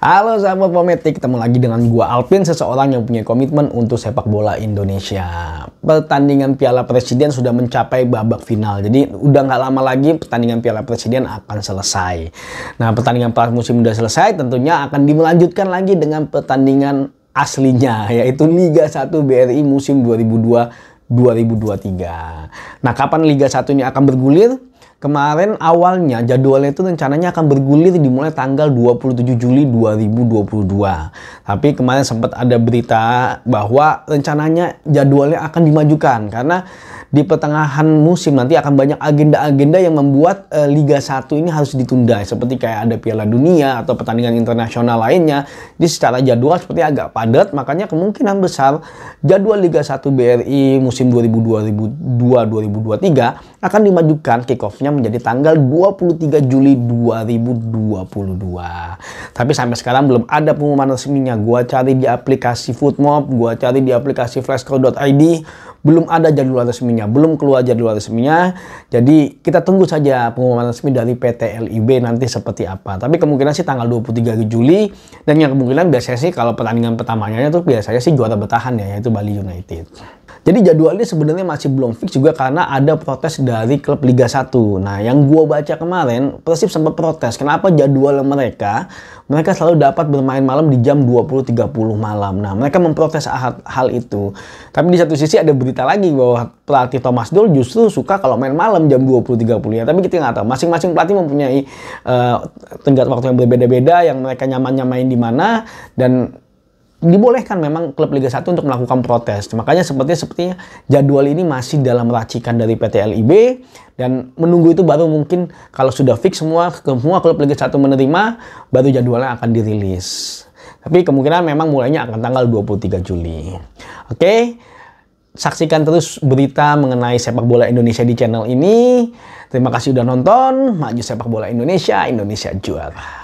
Halo sahabat Pometik, ketemu lagi dengan gua Alpin seseorang yang punya komitmen untuk sepak bola Indonesia. Pertandingan Piala Presiden sudah mencapai babak final, jadi udah nggak lama lagi pertandingan Piala Presiden akan selesai. Nah pertandingan musim sudah selesai, tentunya akan dilanjutkan lagi dengan pertandingan aslinya, yaitu Liga 1 BRI musim 2002 2023. Nah, kapan Liga 1 ini akan bergulir? Kemarin awalnya jadwalnya itu rencananya akan bergulir dimulai tanggal 27 Juli 2022. Tapi kemarin sempat ada berita bahwa rencananya jadwalnya akan dimajukan karena di pertengahan musim nanti akan banyak agenda-agenda yang membuat e, Liga 1 ini harus ditunda seperti kayak ada Piala Dunia atau pertandingan internasional lainnya. Jadi secara jadwal seperti agak padat makanya kemungkinan besar jadwal Liga 1 BRI musim 2022-2023 akan dimajukan kick tepatnya menjadi tanggal 23 Juli 2022. Tapi sampai sekarang belum ada pengumuman resminya. Gua cari di aplikasi Foodmob, gua cari di aplikasi flashcode.id, belum ada jadwal resminya, belum keluar jadwal resminya. Jadi kita tunggu saja pengumuman resmi dari PT LIB nanti seperti apa. Tapi kemungkinan sih tanggal 23 Juli dan yang kemungkinan biasanya sih kalau pertandingan pertamanya itu biasanya sih juara bertahan ya yaitu Bali United. Jadi jadwal ini sebenarnya masih belum fix juga karena ada protes dari klub Liga 1. Nah, yang gua baca kemarin, Persib sempat protes. Kenapa jadwal mereka? Mereka selalu dapat bermain malam di jam 20.30 malam. Nah, mereka memprotes hal, hal itu. Tapi di satu sisi ada berita lagi bahwa pelatih Thomas Doll justru suka kalau main malam jam 20.30 ya. Tapi kita nggak tahu. Masing-masing pelatih mempunyai uh, tenggat waktu yang berbeda-beda yang mereka nyaman-nyamain di mana dan dibolehkan memang klub Liga 1 untuk melakukan protes. Makanya sepertinya sepertinya jadwal ini masih dalam racikan dari PT LIB dan menunggu itu baru mungkin kalau sudah fix semua semua klub Liga 1 menerima baru jadwalnya akan dirilis. Tapi kemungkinan memang mulainya akan tanggal 23 Juli. Oke. Saksikan terus berita mengenai sepak bola Indonesia di channel ini. Terima kasih sudah nonton. Maju sepak bola Indonesia, Indonesia juara.